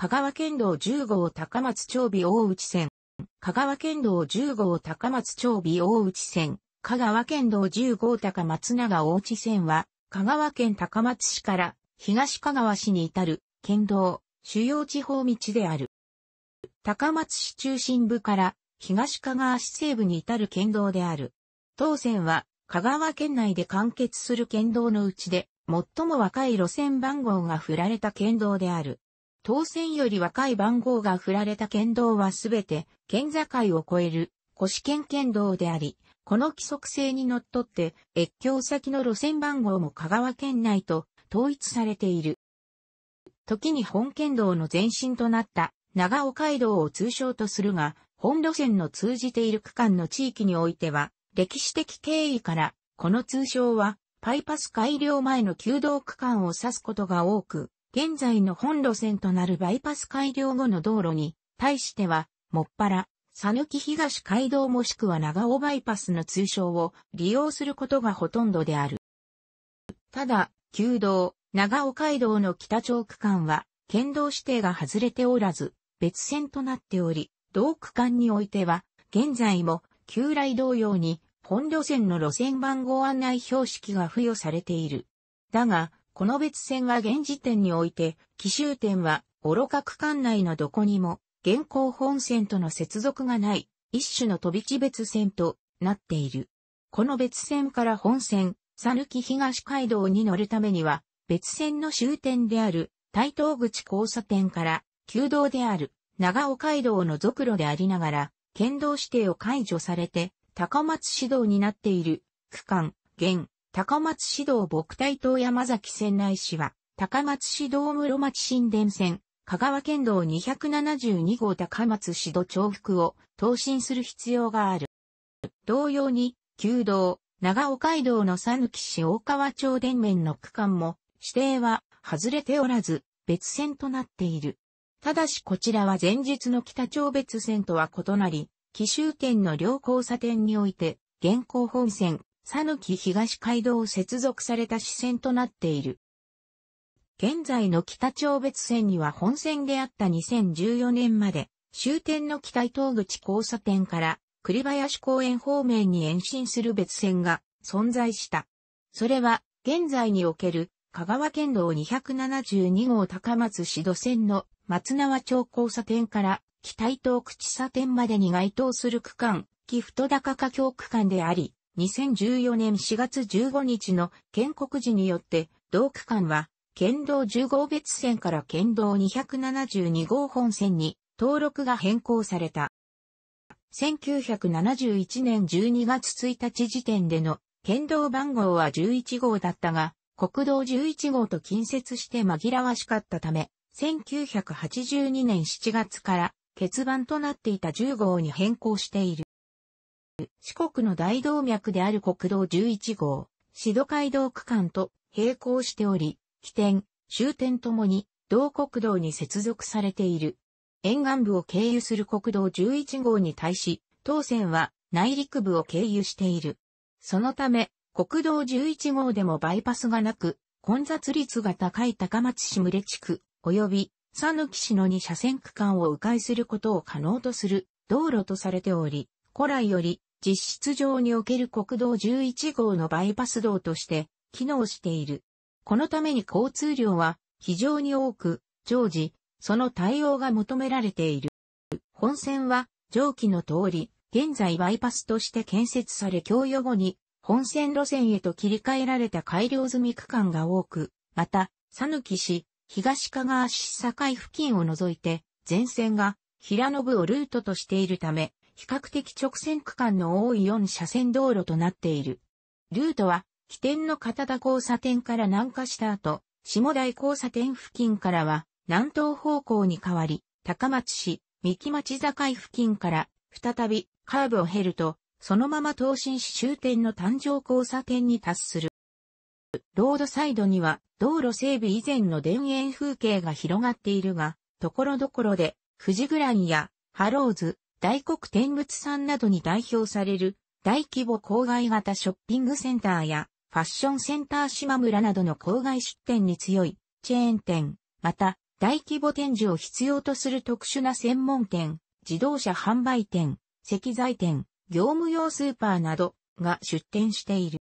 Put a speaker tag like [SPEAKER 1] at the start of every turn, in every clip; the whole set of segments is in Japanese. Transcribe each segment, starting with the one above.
[SPEAKER 1] 香川県道10号高松町尾大内線、香川県道10号高松町尾大内線、香川県道10号高松長大内線は、香川県高松市から東香川市に至る県道、主要地方道である。高松市中心部から東香川市西部に至る県道である。当線は香川県内で完結する県道のうちで最も若い路線番号が振られた県道である。当選より若い番号が振られた県道はすべて県境を越える古市県県道であり、この規則性にのっとって越境先の路線番号も香川県内と統一されている。時に本県道の前身となった長岡街道を通称とするが、本路線の通じている区間の地域においては、歴史的経緯から、この通称は、パイパス改良前の旧道区間を指すことが多く、現在の本路線となるバイパス改良後の道路に、対しては、もっぱら、さぬき東街道もしくは長尾バイパスの通称を利用することがほとんどである。ただ、旧道、長尾街道の北町区間は、県道指定が外れておらず、別線となっており、同区間においては、現在も、旧来同様に、本路線の路線番号案内標識が付与されている。だが、この別線は現時点において、奇襲点は、愚か区間内のどこにも、現行本線との接続がない、一種の飛び地別線となっている。この別線から本線、さぬき東街道に乗るためには、別線の終点である、台東口交差点から、旧道である、長尾街道の続路でありながら、県道指定を解除されて、高松市道になっている、区間、現、高松市道牧体島山崎仙内市は、高松市道室町新電線、香川県道272号高松市道重複を答申する必要がある。同様に、旧道、長尾街道の佐抜市大川町電面の区間も、指定は外れておらず、別線となっている。ただしこちらは前日の北朝別線とは異なり、紀州圏の両交差点において、現行本線、讃岐東街道接続された支線となっている。現在の北町別線には本線であった2014年まで、終点の北伊東口交差点から栗林公園方面に延伸する別線が存在した。それは、現在における香川県道272号高松市土線の松縄町交差点から北伊東口差点までに該当する区間、寄付と高架橋区間であり、2014年4月15日の建国時によって、同区間は、県道10号別線から県道272号本線に登録が変更された。1971年12月1日時点での県道番号は11号だったが、国道11号と近接して紛らわしかったため、1982年7月から欠番となっていた10号に変更している。四国の大動脈である国道11号、シ戸街道区間と並行しており、起点、終点ともに同国道に接続されている。沿岸部を経由する国道11号に対し、当線は内陸部を経由している。そのため、国道11号でもバイパスがなく、混雑率が高い高松市群れ地区、及び、佐野市の2車線区間を迂回することを可能とする道路とされており、古来より実質上における国道11号のバイパス道として機能している。このために交通量は非常に多く、常時、その対応が求められている。本線は上記の通り、現在バイパスとして建設され供与後に本線路線へと切り替えられた改良済み区間が多く、また、讃き市、東かがわ市境付近を除いて、全線が平野部をルートとしているため、比較的直線区間の多い4車線道路となっている。ルートは、起点の片田交差点から南下した後、下台交差点付近からは、南東方向に変わり、高松市、三木町境付近から、再び、カーブを経ると、そのまま東進市終点の誕生交差点に達する。ロードサイドには、道路整備以前の田園風景が広がっているが、ところどころで、富士グランや、ハローズ、大黒天物さんなどに代表される大規模郊外型ショッピングセンターやファッションセンター島村などの郊外出店に強いチェーン店、また大規模展示を必要とする特殊な専門店、自動車販売店、石材店、業務用スーパーなどが出店している。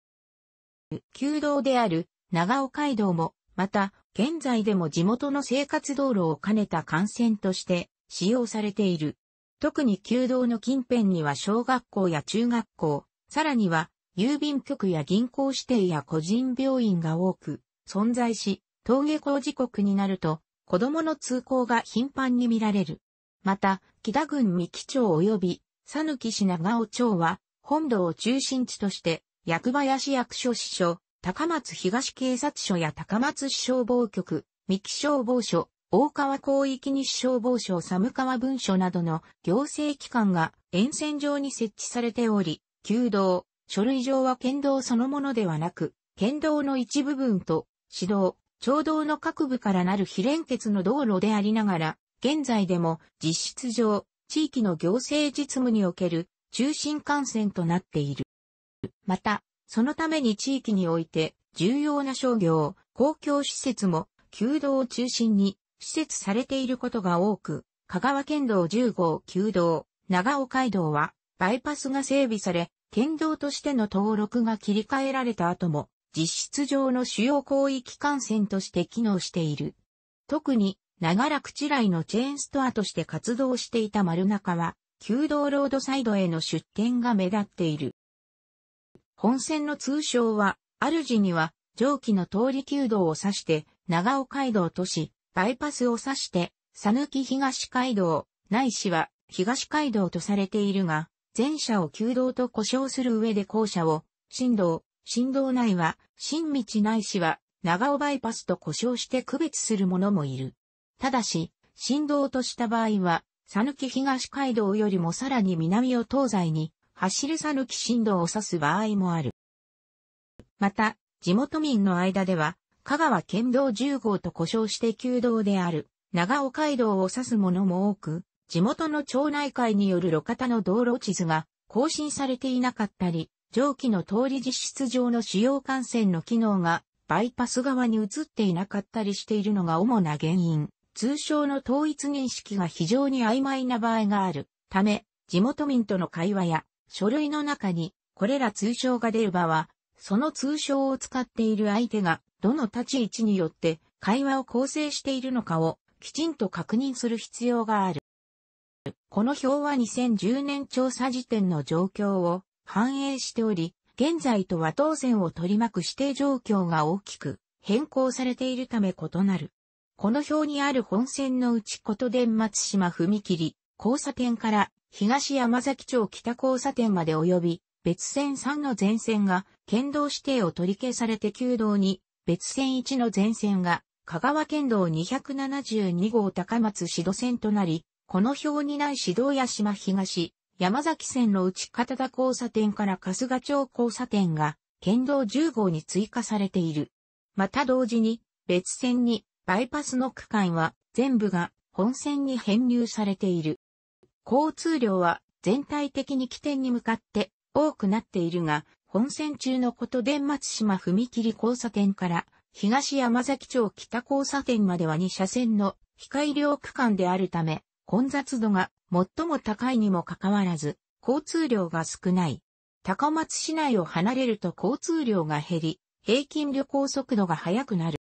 [SPEAKER 1] 旧道である長尾街道も、また現在でも地元の生活道路を兼ねた幹線として使用されている。特に旧道の近辺には小学校や中学校、さらには郵便局や銀行指定や個人病院が多く存在し、登下校時刻になると子供の通行が頻繁に見られる。また、木田郡三木町及び佐抜市長尾町は本土を中心地として役林役所支所、高松東警察署や高松市消防局、三木消防署、大川広域西消防署寒川文書などの行政機関が沿線上に設置されており、旧道、書類上は県道そのものではなく、県道の一部分と、市道、町道の各部からなる非連結の道路でありながら、現在でも実質上、地域の行政実務における中心幹線となっている。また、そのために地域において重要な商業、公共施設も、旧道を中心に施設されていることが多く、香川県道10号旧道、長尾街道は、バイパスが整備され、県道としての登録が切り替えられた後も、実質上の主要広域幹線として機能している。特に、長らく地雷のチェーンストアとして活動していた丸中は、旧道ロードサイドへの出店が目立っている。本線の通称は、主には、上記の通り旧道を指して、長尾街道とし、バイパスを指して、さぬき東街道、ないしは東街道とされているが、前者を旧道と呼称する上で後者を、新道、新道内は、新道ないしは、長尾バイパスと呼称して区別する者もいる。ただし、新道とした場合は、さぬき東街道よりもさらに南を東西に、走るさぬき新道を指す場合もある。また、地元民の間では、香川県道10号と呼称して旧道である、長尾街道を指すものも多く、地元の町内会による路肩の道路地図が更新されていなかったり、上記の通り実質上の主要幹線の機能がバイパス側に移っていなかったりしているのが主な原因。通称の統一認識が非常に曖昧な場合があるため、地元民との会話や書類の中にこれら通称が出る場は、その通称を使っている相手がどの立ち位置によって会話を構成しているのかをきちんと確認する必要がある。この表は2010年調査時点の状況を反映しており、現在とは当選を取り巻く指定状況が大きく変更されているため異なる。この表にある本線のうち琴電松島踏切、交差点から東山崎町北交差点まで及び、別線3の全線が県道指定を取り消されて旧道に別線1の全線が香川県道272号高松市土線となり、この表にない市道屋島東、山崎線の内片田交差点から春日町交差点が県道10号に追加されている。また同時に別線にバイパスの区間は全部が本線に編入されている。交通量は全体的に起点に向かって多くなっているが、本線中のこと伝松島踏切交差点から東山崎町北交差点までは2車線の非改良区間であるため、混雑度が最も高いにもかかわらず、交通量が少ない。高松市内を離れると交通量が減り、平均旅行速度が速くなる。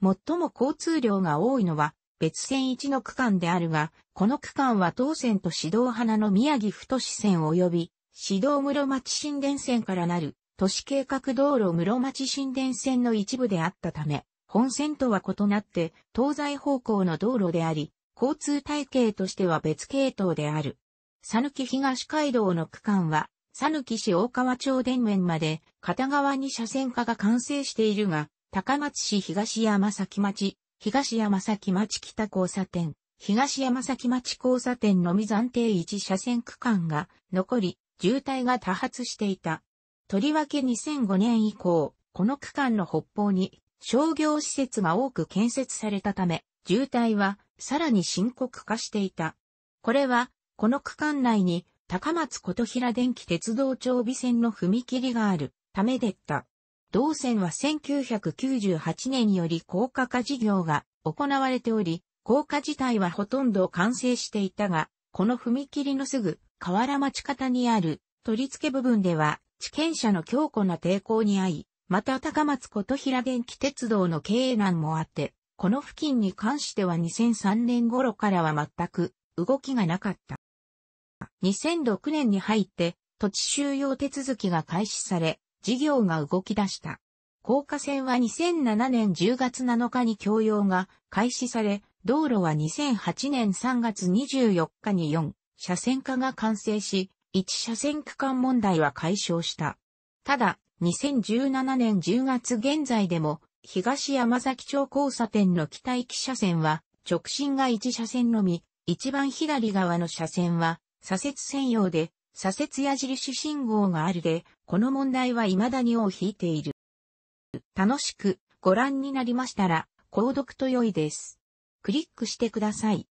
[SPEAKER 1] 最も交通量が多いのは別線1の区間であるが、この区間は当線と指導花の宮城太線及び市道室町新電線からなる都市計画道路室町新電線の一部であったため、本線とは異なって東西方向の道路であり、交通体系としては別系統である。さぬき東街道の区間は、さぬき市大川町田面まで片側に車線化が完成しているが、高松市東山崎町、東山崎町北交差点、東山崎町交差点のみ暫定1車線区間が残り、渋滞が多発していた。とりわけ2005年以降、この区間の北方に商業施設が多く建設されたため、渋滞はさらに深刻化していた。これは、この区間内に高松琴平電気鉄道長備線の踏切があるためでった。同線は1998年により高架化事業が行われており、高架自体はほとんど完成していたが、この踏切のすぐ河原町方にある取り付け部分では、地権者の強固な抵抗に遭い、また高松琴平電気鉄道の経営難もあって、この付近に関しては2003年頃からは全く動きがなかった。2006年に入って土地収用手続きが開始され、事業が動き出した。高架線は2007年10月7日に供用が開始され、道路は2008年3月24日に4車線化が完成し、一車線区間問題は解消した。ただ、2017年10月現在でも、東山崎町交差点の北行き車線は、直進が一車線のみ、一番左側の車線は、左折専用で、左折矢印信号があるで、この問題は未だに尾を引いている。楽しくご覧になりましたら、購読と良いです。クリックしてください。